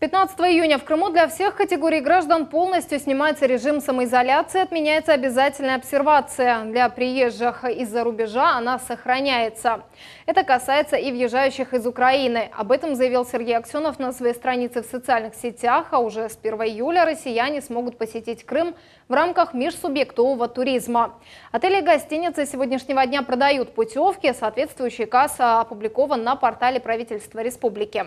15 июня в Крыму для всех категорий граждан полностью снимается режим самоизоляции, отменяется обязательная обсервация. Для приезжих из-за рубежа она сохраняется. Это касается и въезжающих из Украины. Об этом заявил Сергей Аксенов на своей странице в социальных сетях, а уже с 1 июля россияне смогут посетить Крым в рамках межсубъектового туризма. Отели и гостиницы сегодняшнего дня продают путевки, соответствующий касса опубликован на портале правительства республики.